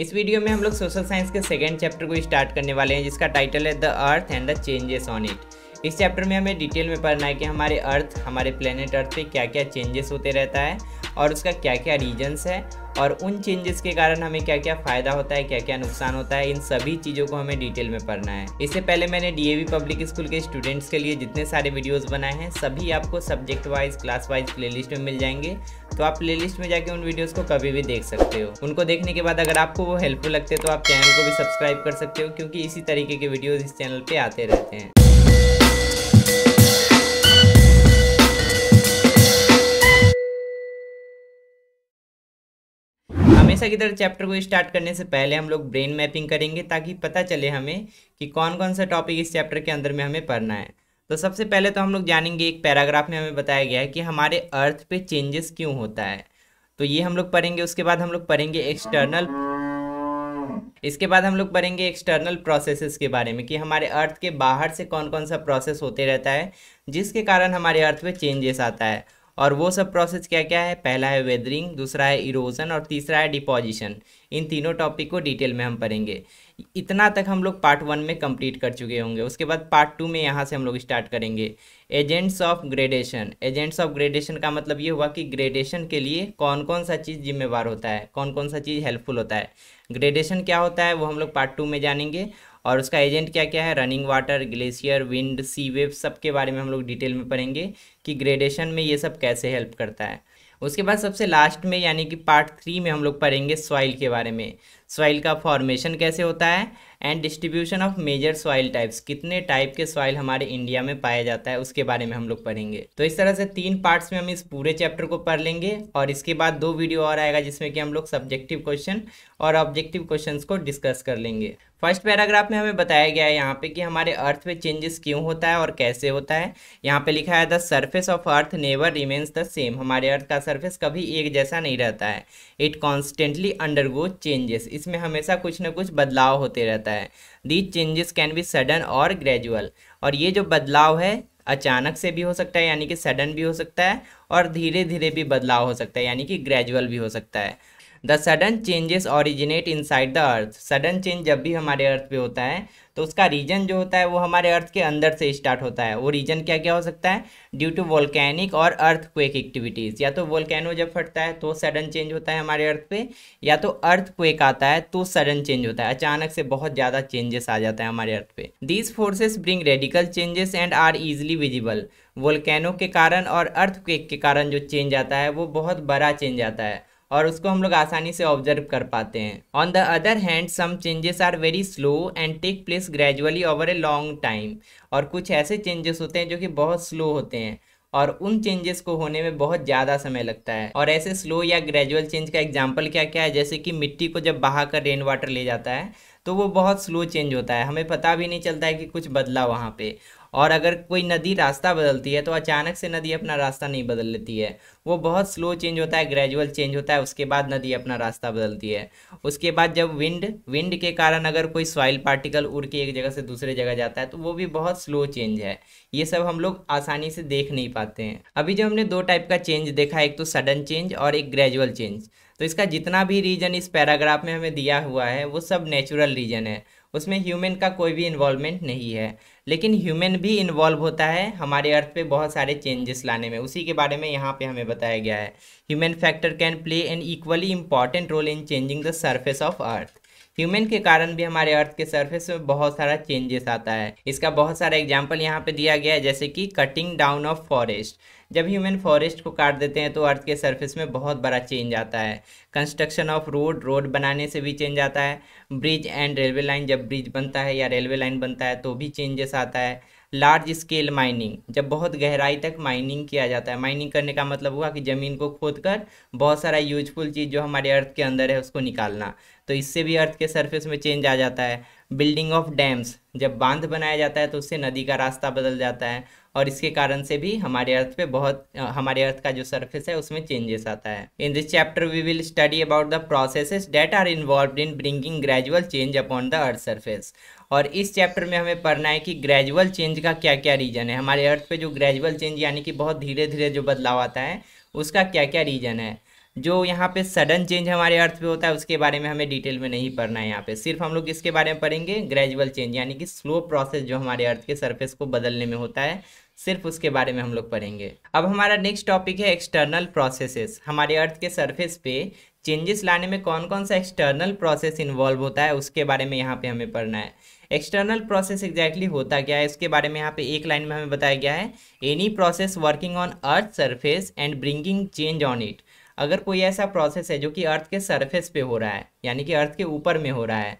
इस वीडियो में हम लोग सोशल साइंस के सेकेंड चैप्टर को स्टार्ट करने वाले हैं जिसका टाइटल है the earth and the changes on it इस चैप्टर में हमें डिटेल में पढ़ना है कि हमारे अर्थ हमारे प्लेनेट अर्थ पे क्या क्या चेंजेस होते रहता है और उसका क्या क्या रीजन्स है और उन चेंजेस के कारण हमें क्या क्या फ़ायदा होता है क्या क्या नुकसान होता है इन सभी चीज़ों को हमें डिटेल में पढ़ना है इससे पहले मैंने डी पब्लिक स्कूल के स्टूडेंट्स के लिए जितने सारे वीडियोस बनाए हैं सभी आपको subject wise class wise playlist में मिल जाएंगे तो आप प्ले में जाके उन वीडियोज़ को कभी भी देख सकते हो उनको देखने के बाद अगर आपको वो हेल्पफुल लगते तो आप चैनल को भी सब्सक्राइब कर सकते हो क्योंकि इसी तरीके के वीडियोज़ इस चैनल पर आते रहते हैं हमेशा की तरह चैप्टर को स्टार्ट करने से पहले हम लोग ब्रेन मैपिंग करेंगे ताकि पता चले हमें कि कौन कौन सा टॉपिक इस चैप्टर के अंदर में हमें पढ़ना है तो सबसे पहले तो हम लोग जानेंगे एक पैराग्राफ में हमें बताया गया है कि हमारे अर्थ पे चेंजेस क्यों होता है तो ये हम लोग पढ़ेंगे उसके बाद हम लोग पढ़ेंगे एक्सटर्नल इसके बाद हम लोग पढ़ेंगे एक्सटर्नल प्रोसेसेस के बारे में कि हमारे अर्थ के बाहर से कौन कौन सा प्रोसेस होते रहता है जिसके कारण हमारे अर्थ पे चेंजेस आता है और वो सब प्रोसेस क्या क्या है पहला है वेदरिंग दूसरा है इरोजन और तीसरा है डिपोजिशन इन तीनों टॉपिक को डिटेल में हम पढ़ेंगे इतना तक हम लोग पार्ट वन में कंप्लीट कर चुके होंगे उसके बाद पार्ट टू में यहाँ से हम लोग स्टार्ट करेंगे agents of gradation agents of gradation का मतलब ये हुआ कि ग्रेडेशन के लिए कौन कौन सा चीज़ जिम्मेवार होता है कौन कौन सा चीज़ हेल्पफुल होता है ग्रेडेशन क्या होता है वो हम लोग पार्ट टू में जानेंगे और उसका एजेंट क्या क्या है running water glacier wind sea wave सब के बारे में हम लोग डिटेल में पढ़ेंगे कि ग्रेडेशन में ये सब कैसे हेल्प करता है उसके बाद सबसे लास्ट में यानी कि पार्ट थ्री में हम लोग पढ़ेंगे सॉइल के बारे में सॉइल का फॉर्मेशन कैसे होता है and distribution of major soil types कितने टाइप के सॉइल हमारे इंडिया में पाया जाता है उसके बारे में हम लोग पढ़ेंगे तो इस तरह से तीन पार्ट्स में हम इस पूरे चैप्टर को पढ़ लेंगे और इसके बाद दो वीडियो और आएगा जिसमें कि हम लोग सब्जेक्टिव क्वेश्चन और ऑब्जेक्टिव क्वेश्चन को डिस्कस कर लेंगे फर्स्ट पैराग्राफ में हमें बताया गया है यहाँ पे कि हमारे अर्थ पे चेंजेस क्यों होता है और कैसे होता है यहाँ पे लिखा है the surface of earth never remains the same हमारे अर्थ का सर्फेस कभी एक जैसा नहीं रहता है इट कॉन्स्टेंटली अंडरगो चेंजेस इसमें हमेशा कुछ ना कुछ बदलाव होते रहता है these changes can be sudden और ग्रेजुअल और ये जो बदलाव है अचानक से भी हो सकता है यानी कि सडन भी हो सकता है और धीरे धीरे भी बदलाव हो सकता है यानी कि ग्रेजुअल भी हो सकता है the sudden changes originate inside the earth sudden change जब भी हमारे अर्थ पे होता है तो उसका रीजन जो होता है वो हमारे अर्थ के अंदर से स्टार्ट होता है वो रीजन क्या क्या हो सकता है ड्यू टू वोल्केनिक और अर्थ क्वेक एक्टिविटीज़ या तो वोल्केनो जब फटता है तो सडन चेंज होता है हमारे अर्थ पे या तो अर्थ क्वेक आता है तो सडन चेंज होता है अचानक से बहुत ज़्यादा चेंजेस आ जाता है हमारे अर्थ पे these forces bring radical changes and are easily visible volcano के कारण और अर्थ क्वेक के कारण जो चेंज आता है वो बहुत बड़ा चेंज आता है और उसको हम लोग आसानी से ऑब्जर्व कर पाते हैं on the other hand some changes are very slow and take place gradually over a long time और कुछ ऐसे चेंजेस होते हैं जो कि बहुत स्लो होते हैं और उन चेंजेस को होने में बहुत ज़्यादा समय लगता है और ऐसे स्लो या ग्रेजुअल चेंज का एग्जाम्पल क्या क्या है जैसे कि मिट्टी को जब बहा कर रेन वाटर ले जाता है तो वो बहुत स्लो चेंज होता है हमें पता भी नहीं चलता है कि कुछ बदला वहाँ पे और अगर कोई नदी रास्ता बदलती है तो अचानक से नदी अपना रास्ता नहीं बदल लेती है वो बहुत स्लो चेंज होता है ग्रेजुअल चेंज होता है उसके बाद नदी अपना रास्ता बदलती है उसके बाद जब विंड विंड के कारण अगर कोई सॉइल पार्टिकल उड़ के एक जगह से दूसरे जगह जाता है तो वो भी बहुत स्लो चेंज है ये सब हम लोग आसानी से देख नहीं पाते हैं अभी जो हमने दो टाइप का चेंज देखा एक तो सडन चेंज और एक ग्रेजुअल चेंज तो इसका जितना भी रीजन इस पैराग्राफ में हमें दिया हुआ है वो सब नेचुरल रीजन है उसमें ह्यूमन का कोई भी इन्वॉल्वमेंट नहीं है लेकिन ह्यूमन भी इन्वॉल्व होता है हमारे अर्थ पे बहुत सारे चेंजेस लाने में उसी के बारे में यहाँ पे हमें बताया गया है human factor can play an equally important role in changing the surface of earth human के कारण भी हमारे अर्थ के सर्फेस में बहुत सारा चेंजेस आता है इसका बहुत सारा एग्जाम्पल यहाँ पे दिया गया है जैसे कि कटिंग डाउन ऑफ फॉरेस्ट जब ह्यूमन फॉरेस्ट को काट देते हैं तो अर्थ के सर्फेस में बहुत बड़ा चेंज आता है कंस्ट्रक्शन ऑफ रोड रोड बनाने से भी चेंज आता है ब्रिज एंड रेलवे लाइन जब ब्रिज बनता है या रेलवे लाइन बनता है तो भी चेंजेस आता है लार्ज स्केल माइनिंग जब बहुत गहराई तक माइनिंग किया जाता है माइनिंग करने का मतलब हुआ कि ज़मीन को खोद कर बहुत सारा यूजफुल चीज़ जो हमारे अर्थ के अंदर है उसको निकालना तो इससे भी अर्थ के सरफेस में चेंज आ जाता है बिल्डिंग ऑफ डैम्स जब बांध बनाया जाता है तो उससे नदी का रास्ता बदल जाता है और इसके कारण से भी हमारे अर्थ पे बहुत हमारे अर्थ का जो सरफेस है उसमें चेंजेस आता है in this chapter we will study about the processes that are involve in bringing gradual change upon the earth surface और इस चैप्टर में हमें पढ़ना है कि ग्रेजुअल चेंज का क्या क्या रीजन है हमारे अर्थ पे जो ग्रेजुअल चेंज यानी कि बहुत धीरे धीरे जो बदलाव आता है उसका क्या क्या रीजन है जो यहाँ पे सडन चेंज हमारे अर्थ पे होता है उसके बारे में हमें डिटेल में नहीं पढ़ना है यहाँ पे सिर्फ हम लोग इसके बारे में पढ़ेंगे ग्रेजुअल चेंज यानी कि स्लो प्रोसेस जो हमारे अर्थ के सरफेस को बदलने में होता है सिर्फ उसके बारे में हम लोग पढ़ेंगे अब हमारा नेक्स्ट टॉपिक है एक्सटर्नल प्रोसेसेस हमारे अर्थ के सर्फेस पे चेंजेस लाने में कौन कौन सा एक्सटर्नल प्रोसेस इन्वॉल्व होता है उसके बारे में यहाँ पे हमें पढ़ना है एक्सटर्नल प्रोसेस एग्जैक्टली होता क्या है इसके बारे में यहाँ पे एक लाइन में हमें बताया गया है any process working on earth surface and bringing change on it अगर कोई ऐसा प्रोसेस है जो कि अर्थ के सरफेस पे हो रहा है यानी कि अर्थ के ऊपर में हो रहा है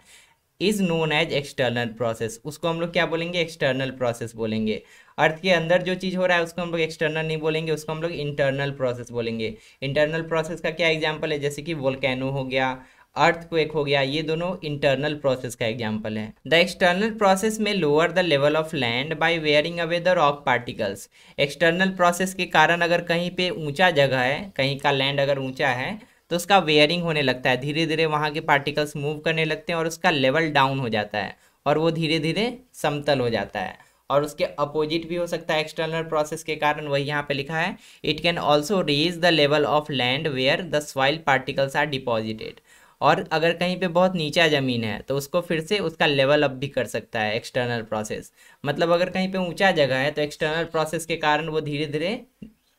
is known as external process उसको हम लोग क्या बोलेंगे एक्सटर्नल प्रोसेस बोलेंगे अर्थ के अंदर जो चीज़ हो रहा है उसको हम लोग एक्सटर्नल नहीं बोलेंगे उसको हम लोग इंटरनल प्रोसेस बोलेंगे इंटरनल प्रोसेस का क्या एग्जाम्पल है जैसे कि वोल्केनो हो गया अर्थक्वेक हो गया ये दोनों इंटरनल प्रोसेस का एग्जाम्पल है द एक्सटर्नल प्रोसेस में lower the level of land by wearing away the rock particles external process के कारण अगर कहीं पे ऊंचा जगह है कहीं का लैंड अगर ऊंचा है तो उसका वेयरिंग होने लगता है धीरे धीरे वहाँ के पार्टिकल्स मूव करने लगते हैं और उसका लेवल डाउन हो जाता है और वो धीरे धीरे समतल हो जाता है और उसके अपोजिट भी हो सकता है एक्सटर्नल प्रोसेस के कारण वही यहाँ पे लिखा है it can also raise the level of land where the soil particles are deposited और अगर कहीं पे बहुत नीचा ज़मीन है तो उसको फिर से उसका लेवल अप भी कर सकता है एक्सटर्नल प्रोसेस मतलब अगर कहीं पे ऊंचा जगह है तो एक्सटर्नल प्रोसेस के कारण वो धीरे धीरे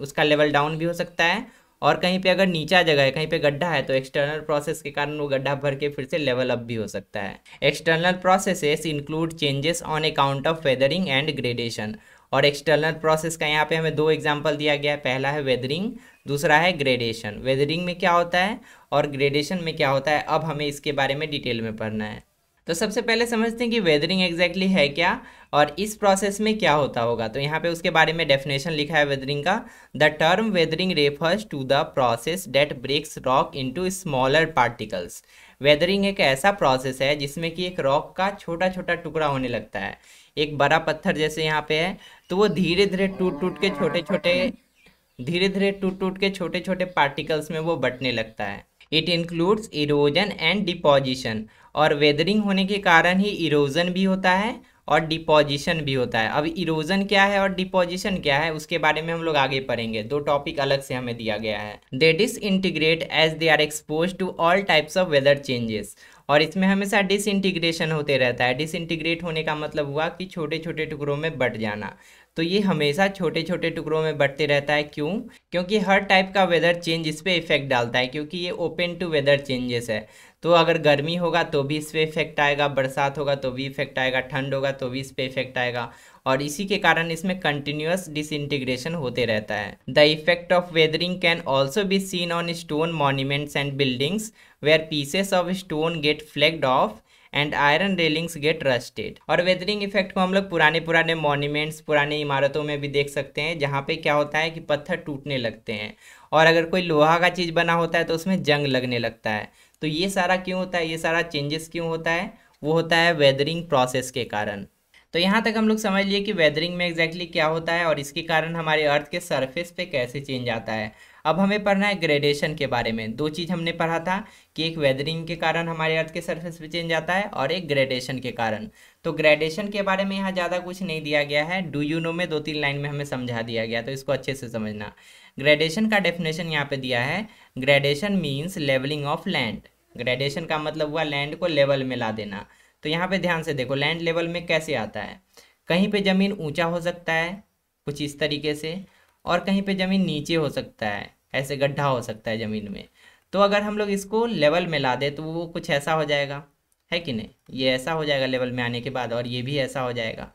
उसका लेवल डाउन भी हो सकता है और कहीं पे अगर नीचा जगह है कहीं पे गड्ढा है तो एक्सटर्नल प्रोसेस के कारण वो गड्ढा भर के फिर से लेवल अप भी हो सकता है external processes include changes on account of weathering and gradation और एक्सटर्नल प्रोसेस का यहाँ पे हमें दो एग्जाम्पल दिया गया है पहला है वेदरिंग दूसरा है ग्रेडेशन वेदरिंग में क्या होता है और ग्रेडेशन में क्या होता है अब हमें इसके बारे में डिटेल में पढ़ना है तो सबसे पहले समझते हैं कि वेदरिंग एग्जैक्टली है क्या और इस प्रोसेस में क्या होता होगा तो यहाँ पे उसके बारे में डेफिनेशन लिखा है वेदरिंग का the term weathering refers to the process that breaks rock into smaller particles weathering एक ऐसा प्रोसेस है जिसमें कि एक रॉक का छोटा छोटा टुकड़ा होने लगता है एक बड़ा पत्थर जैसे यहाँ पे है तो वो धीरे धीरे टूट टूट के छोटे छोटे धीरे धीरे टूट टूट के छोटे छोटे पार्टिकल्स में वो बटने लगता है it includes erosion and deposition और वेदरिंग होने के कारण ही इरोजन भी होता है और डिपोजिशन भी होता है अब इरोजन क्या है और डिपोजिशन क्या है उसके बारे में हम लोग आगे पढ़ेंगे दो टॉपिक अलग से हमें दिया गया है they disintegrate as they are expose to all types of weather changes और इसमें हमेशा डिसइंटीग्रेशन होते रहता है डिसइंटीग्रेट होने का मतलब हुआ कि छोटे छोटे टुकड़ों में बट जाना तो ये हमेशा छोटे छोटे टुकड़ों में बढ़ते रहता है क्यों क्योंकि हर टाइप का वेदर चेंज इस पर इफेक्ट डालता है क्योंकि ये ओपन टू वेदर चेंजेस है तो अगर गर्मी होगा तो भी इस पर इफेक्ट आएगा बरसात होगा तो भी इफेक्ट आएगा ठंड होगा तो भी इस पर इफेक्ट आएगा और इसी के कारण इसमें कंटिन्यूस डिसइंटीग्रेशन होते रहता है the effect of weathering can also be seen on stone monuments and buildings where pieces of stone get flaked off and iron railings get rusted और वेदरिंग इफेक्ट को हम लोग पुराने पुराने मॉन्यूमेंट्स पुराने इमारतों में भी देख सकते हैं जहाँ पे क्या होता है कि पत्थर टूटने लगते हैं और अगर कोई लोहा का चीज़ बना होता है तो उसमें जंग लगने लगता है तो ये सारा क्यों होता है ये सारा चेंजेस क्यों होता है वो होता है वेदरिंग प्रोसेस के कारण तो यहाँ तक हम लोग समझ लिए कि वेदरिंग में एग्जैक्टली exactly क्या होता है और इसके कारण हमारे अर्थ के सरफेस पे कैसे चेंज आता है अब हमें पढ़ना है ग्रेडेशन के बारे में दो चीज़ हमने पढ़ा था कि एक वेदरिंग के कारण हमारे अर्थ के सरफेस पे चेंज आता है और एक ग्रेडेशन के कारण तो ग्रेडेशन के बारे में यहाँ ज़्यादा कुछ नहीं दिया गया है डू यू नो में दो तीन लाइन में हमें समझा दिया गया तो इसको अच्छे से समझना ग्रेडेशन का डेफिनेशन यहाँ पे दिया है gradation means levelling of land gradation का मतलब हुआ लैंड को लेवल में ला देना तो यहाँ पे ध्यान से देखो लैंड लेवल में कैसे आता है कहीं पे ज़मीन ऊंचा हो सकता है कुछ इस तरीके से और कहीं पे ज़मीन नीचे हो सकता है ऐसे गड्ढा हो सकता है ज़मीन में तो अगर हम लोग इसको लेवल में ला दें तो वो कुछ ऐसा हो जाएगा है कि नहीं ये ऐसा हो जाएगा लेवल में आने के बाद और ये भी ऐसा हो जाएगा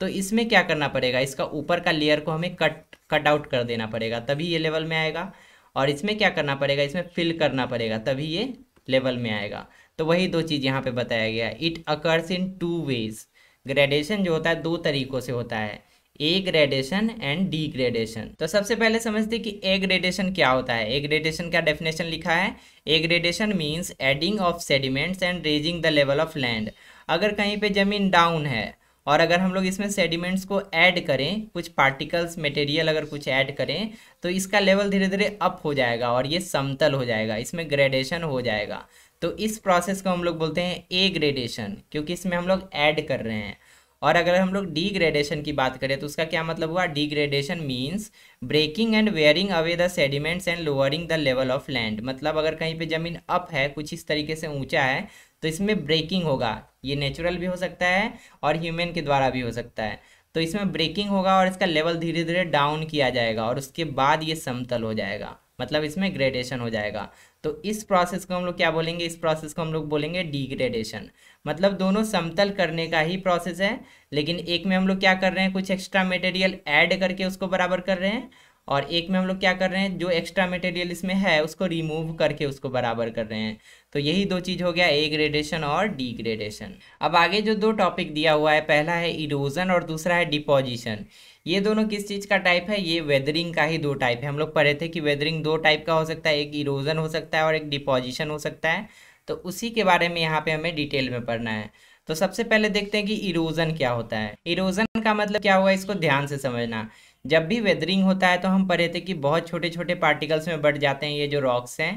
तो इसमें क्या करना पड़ेगा इसका ऊपर का लेयर को हमें कट कट आउट कर देना पड़ेगा तभी ये लेवल में आएगा और इसमें क्या करना पड़ेगा इसमें फिल करना पड़ेगा तभी ये लेवल में आएगा तो वही दो चीज़ यहाँ पे बताया गया it occurs in two ways gradation जो होता है दो तरीक़ों से होता है aggradation and degradation तो सबसे पहले समझते कि ए ग्रेडेशन क्या होता है ए ग्रेडेशन का डेफिनेशन लिखा है aggradation means adding of sediments and raising the level of land अगर कहीं पे ज़मीन डाउन है और अगर हम लोग इसमें सेडिमेंट्स को ऐड करें कुछ पार्टिकल्स मटेरियल अगर कुछ ऐड करें तो इसका लेवल धीरे धीरे अप हो जाएगा और ये समतल हो जाएगा इसमें ग्रेडेशन हो जाएगा तो इस प्रोसेस को हम लोग बोलते हैं ए ग्रेडेशन क्योंकि इसमें हम लोग ऐड कर रहे हैं और अगर हम लोग डिग्रेडेशन की बात करें तो उसका क्या मतलब हुआ degradation means breaking and wearing away the sediments and lowering the level of land मतलब अगर कहीं पे ज़मीन अप है कुछ इस तरीके से ऊंचा है तो इसमें ब्रेकिंग होगा ये नेचुरल भी हो सकता है और ह्यूमन के द्वारा भी हो सकता है तो इसमें ब्रेकिंग होगा और इसका लेवल धीरे धीरे डाउन किया जाएगा और उसके बाद ये समतल हो जाएगा मतलब इसमें ग्रेडेशन हो जाएगा तो इस प्रोसेस को हम लोग क्या बोलेंगे इस प्रोसेस को हम लोग बोलेंगे डिग्रेडेशन मतलब दोनों समतल करने का ही प्रोसेस है लेकिन एक में हम लोग क्या कर रहे हैं कुछ एक्स्ट्रा मटेरियल ऐड करके उसको बराबर कर रहे हैं और एक में हम लोग क्या कर रहे हैं जो एक्स्ट्रा मटेरियल इसमें है उसको रिमूव करके उसको बराबर कर रहे हैं तो यही दो चीज़ हो गया ए ग्रेडेशन और डी ग्रेडेशन अब आगे जो दो टॉपिक दिया हुआ है पहला है इरोजन और दूसरा है डिपोजिशन ये दोनों किस चीज़ का टाइप है ये वेदरिंग का ही दो टाइप है हम लोग पढ़े थे कि वेदरिंग दो टाइप का हो सकता है एक इरोजन हो सकता है और एक डिपोजिशन हो सकता है तो उसी के बारे में यहाँ पे हमें डिटेल में पढ़ना है तो सबसे पहले देखते हैं कि इरोजन क्या होता है इरोजन का मतलब क्या हुआ इसको ध्यान से समझना जब भी वेदरिंग होता है तो हम पढ़े थे कि बहुत छोटे छोटे पार्टिकल्स में बढ़ जाते हैं ये जो रॉक्स हैं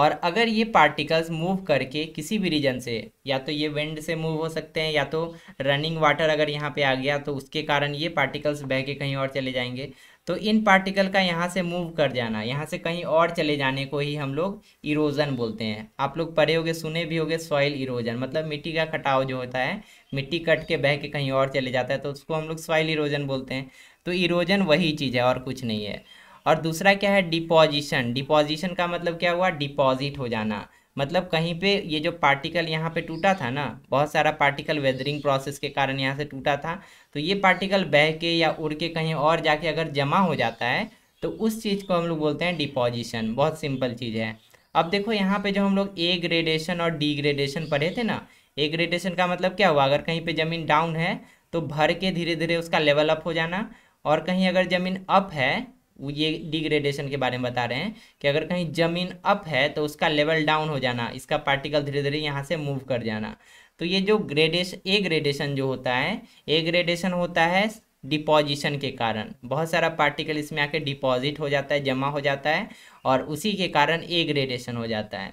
और अगर ये पार्टिकल्स मूव करके किसी भी रीजन से या तो ये विंड से मूव हो सकते हैं या तो रनिंग वाटर अगर यहाँ पे आ गया तो उसके कारण ये पार्टिकल्स बह के कहीं और चले जाएंगे तो इन पार्टिकल का यहाँ से मूव कर जाना यहाँ से कहीं और चले जाने को ही हम लोग इरोजन बोलते हैं आप लोग पढ़े होंगे सुने भी गए सॉइल इरोजन मतलब मिट्टी का कटाव जो होता है मिट्टी कट के बह के कहीं और चले जाता है तो उसको हम लोग सॉइल इरोजन बोलते हैं तो इरोजन वही चीज़ है और कुछ नहीं है और दूसरा क्या है डिपॉजिशन डिपॉजिशन का मतलब क्या हुआ डिपॉजिट हो जाना मतलब कहीं पे ये जो पार्टिकल यहाँ पे टूटा था ना बहुत सारा पार्टिकल वेदरिंग प्रोसेस के कारण यहाँ से टूटा था तो ये पार्टिकल बह के या उड़ के कहीं और जाके अगर जमा हो जाता है तो उस चीज़ को हम लोग बोलते हैं डिपोजिशन बहुत सिंपल चीज़ है अब देखो यहाँ पे जो हम लोग ए ग्रेडेशन और डी ग्रेडेशन पढ़े थे ना ए ग्रेडेशन का मतलब क्या हुआ अगर कहीं पर ज़मीन डाउन है तो भर के धीरे धीरे उसका लेवल अप हो जाना और कहीं अगर ज़मीन अप है ये डिग्रेडेशन के बारे में बता रहे हैं कि अगर कहीं ज़मीन अप है तो उसका लेवल डाउन हो जाना इसका पार्टिकल धीरे धीरे यहाँ से मूव कर जाना तो ये जो ग्रेडेश ए ग्रेडेशन जो होता है ए ग्रेडेशन होता है डिपॉजिशन के कारण बहुत सारा पार्टिकल इसमें आके डिपॉजिट हो जाता है जमा हो जाता है और उसी के कारण ए ग्रेडेशन हो जाता है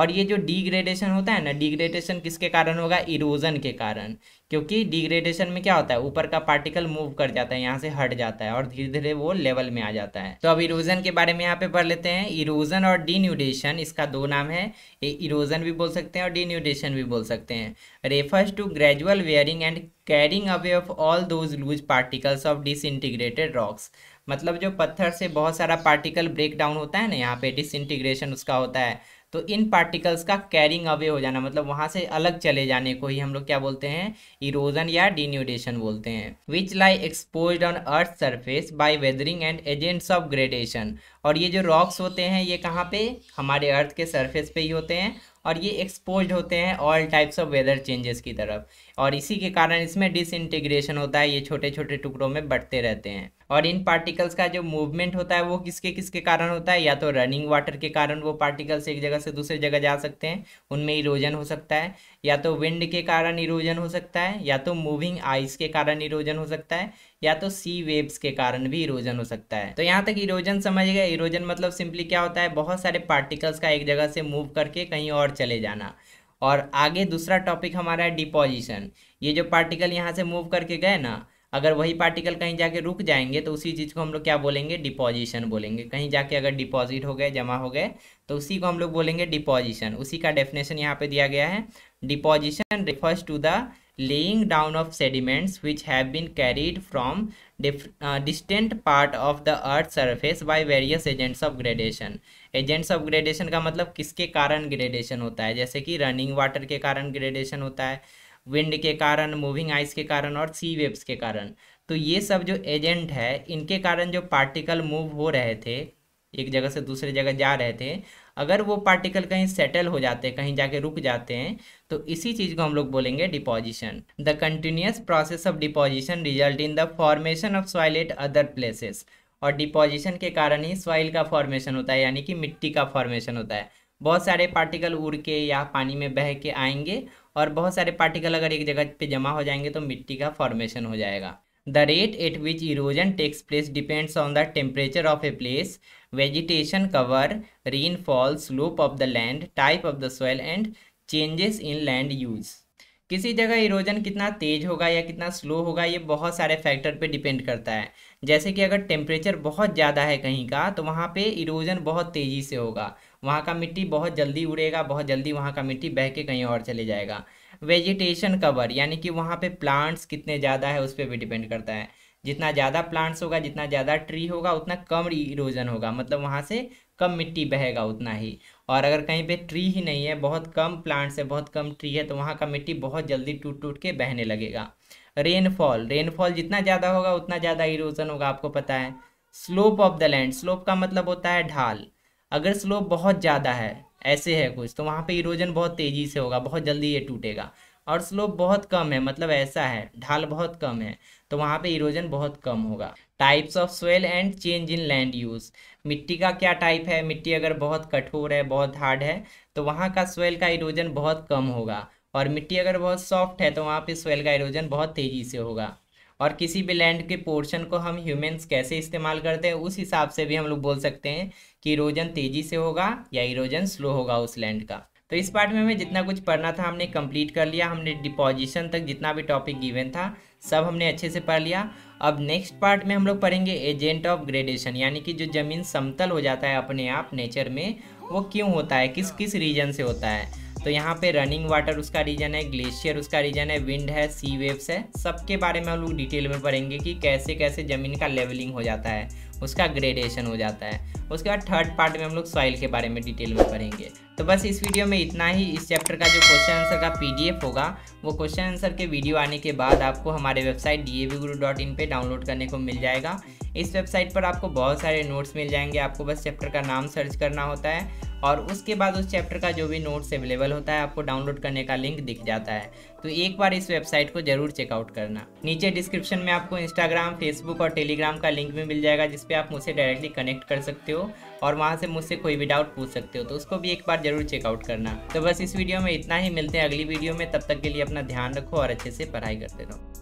और ये जो डिग्रेडेशन होता है ना डिग्रेडेशन किसके कारण होगा इरोजन के कारण क्योंकि डिग्रेडेशन में क्या होता है ऊपर का पार्टिकल मूव कर जाता है यहाँ से हट जाता है और धीरे धीरे वो लेवल में आ जाता है तो अब इरोजन के बारे में यहाँ पे पढ़ लेते हैं इरोजन और डिन्यूडेशन इसका दो नाम है इरोजन भी बोल सकते हैं और डिन्यूडेशन भी बोल सकते हैं refers to gradual wearing and carrying away of all those loose particles of disintegrated rocks मतलब जो पत्थर से बहुत सारा पार्टिकल ब्रेक डाउन होता है ना यहाँ पे डिसइंटीग्रेशन उसका होता है तो इन पार्टिकल्स का कैरिंग अवे हो जाना मतलब वहाँ से अलग चले जाने को ही हम लोग क्या बोलते हैं इरोजन या डिन्यूडेशन बोलते हैं which lie expose on earth surface by weathering and agents of gradation और ये जो रॉक्स होते हैं ये कहाँ पे हमारे अर्थ के सरफेस पे ही होते हैं और ये एक्सपोज होते हैं all types of weather changes की तरफ और इसी के कारण इसमें डिसइंटीग्रेशन होता है ये छोटे छोटे टुकड़ों में बढ़ते रहते हैं और इन पार्टिकल्स का जो मूवमेंट होता है वो किसके किसके कारण होता है या तो रनिंग वाटर के कारण वो पार्टिकल्स एक जगह से दूसरे जगह जा सकते हैं उनमें इरोजन हो सकता है या तो विंड के कारण इरोजन हो सकता है या तो मूविंग आइस के कारण इरोजन हो सकता है या तो सी वेव्स के कारण भी इरोजन हो सकता है तो यहाँ तक इरोजन समझ गया इरोजन मतलब सिंपली क्या होता है बहुत सारे पार्टिकल्स का एक जगह से मूव करके कहीं और चले जाना और आगे दूसरा टॉपिक हमारा है डिपोजिशन ये जो पार्टिकल यहाँ से मूव करके गए ना अगर वही पार्टिकल कहीं जाके रुक जाएंगे तो उसी चीज़ को हम लोग क्या बोलेंगे डिपोजिशन बोलेंगे कहीं जाके अगर डिपॉजिट हो गए जमा हो गए तो उसी को हम लोग बोलेंगे डिपोजिशन उसी का डेफिनेशन यहाँ पे दिया गया है deposition refers to the laying down of sediments which have been carried from distant part of the earth surface by various agents of gradation agents of gradation का मतलब किसके कारण ग्रेडेशन होता है जैसे कि रनिंग वाटर के कारण ग्रेडेशन होता है विंड के कारण मूविंग आइस के कारण और सी वेव्स के कारण तो ये सब जो एजेंट है इनके कारण जो पार्टिकल मूव हो रहे थे एक जगह से दूसरे जगह जा रहे थे अगर वो पार्टिकल कहीं सेटल हो जाते हैं कहीं जाके रुक जाते हैं तो इसी चीज़ को हम लोग बोलेंगे deposition the continuous process of deposition result in the formation of soil at other places और डिपॉजिशन के कारण ही सॉइल का फॉर्मेशन होता है यानी कि मिट्टी का फॉर्मेशन होता है बहुत सारे पार्टिकल उड़ के या पानी में बह के आएंगे और बहुत सारे पार्टिकल अगर एक जगह पे जमा हो जाएंगे तो मिट्टी का फॉर्मेशन हो जाएगा the rate at which erosion takes place depends on the temperature of a place vegetation cover, rainfall, slope of the land, type of the soil and changes in land use. किसी जगह erosion कितना तेज होगा या कितना slow होगा ये बहुत सारे फैक्टर पे डिपेंड करता है जैसे कि अगर टेम्परेचर बहुत ज़्यादा है कहीं का तो वहाँ पे इरोजन बहुत तेज़ी से होगा वहाँ का मिट्टी बहुत जल्दी उड़ेगा बहुत जल्दी वहाँ का मिट्टी बह के कहीं और चले जाएगा वेजिटेशन कवर यानी कि वहाँ पर प्लांट्स कितने ज़्यादा है उस पर भी डिपेंड करता है जितना ज़्यादा प्लांट्स होगा जितना ज़्यादा ट्री होगा उतना कम इरोजन होगा मतलब वहाँ से कम मिट्टी बहेगा उतना ही और अगर कहीं पे ट्री ही नहीं है बहुत कम प्लांट्स है बहुत कम ट्री है तो वहाँ का मिट्टी बहुत जल्दी टूट टूट के बहने लगेगा रेनफॉल रेनफॉल जितना ज़्यादा होगा उतना ज़्यादा इरोजन होगा आपको पता है slope of the land slope का मतलब होता है ढाल अगर स्लोप बहुत ज़्यादा है ऐसे है कुछ तो वहाँ पर इरोजन बहुत तेज़ी से होगा बहुत जल्दी ये टूटेगा और स्लोप बहुत कम है मतलब ऐसा है ढाल बहुत कम है तो वहाँ पे इरोजन बहुत कम होगा types of soil and change in land use मिट्टी का क्या टाइप है मिट्टी अगर बहुत कठोर है बहुत हार्ड है तो वहाँ का सोयल का इरोजन बहुत कम होगा और मिट्टी अगर बहुत सॉफ्ट है तो वहाँ पे सोयल का इरोजन बहुत तेज़ी से होगा और किसी भी लैंड के पोर्शन को हम ह्यूमेंस कैसे इस्तेमाल करते हैं उस हिसाब से भी हम लोग बोल सकते हैं कि इरोजन तेज़ी से होगा या इरोजन स्लो होगा उस लैंड का तो इस पार्ट में हमें जितना कुछ पढ़ना था हमने कंप्लीट कर लिया हमने डिपोजिशन तक जितना भी टॉपिक गिवन था सब हमने अच्छे से पढ़ लिया अब नेक्स्ट पार्ट में हम लोग पढ़ेंगे एजेंट ऑफ ग्रेडेशन यानी कि जो ज़मीन समतल हो जाता है अपने आप नेचर में वो क्यों होता है किस किस रीजन से होता है तो यहाँ पे रनिंग वाटर उसका रीजन है ग्लेशियर उसका रीजन है विंड है सी वेव्स है सबके बारे में हम लोग डिटेल में पढ़ेंगे कि कैसे कैसे ज़मीन का लेवलिंग हो जाता है उसका ग्रेडेशन हो जाता है उसके बाद थर्ड पार्ट में हम लोग सॉइल के बारे में डिटेल में पढ़ेंगे तो बस इस वीडियो में इतना ही इस चैप्टर का जो क्वेश्चन आंसर का पीडीएफ होगा वो क्वेश्चन आंसर के वीडियो आने के बाद आपको हमारे वेबसाइट डी पे डाउनलोड करने को मिल जाएगा इस वेबसाइट पर आपको बहुत सारे नोट्स मिल जाएंगे आपको बस चैप्टर का नाम सर्च करना होता है और उसके बाद उस चैप्टर का जो भी नोट्स अवेलेबल होता है आपको डाउनलोड करने का लिंक दिख जाता है तो एक बार इस वेबसाइट को जरूर चेकआउट करना नीचे डिस्क्रिप्शन में आपको इंस्टाग्राम फेसबुक और टेलीग्राम का लिंक भी मिल जाएगा जिसपे आप मुझसे डायरेक्टली कनेक्ट कर सकते हो और वहाँ से मुझसे कोई भी डाउट पूछ सकते हो तो उसको भी एक बार जरूर चेकआउट करना तो बस इस वीडियो में इतना ही मिलते हैं अगली वीडियो में तब तक के लिए अपना ध्यान रखो और अच्छे से पढ़ाई करते रहो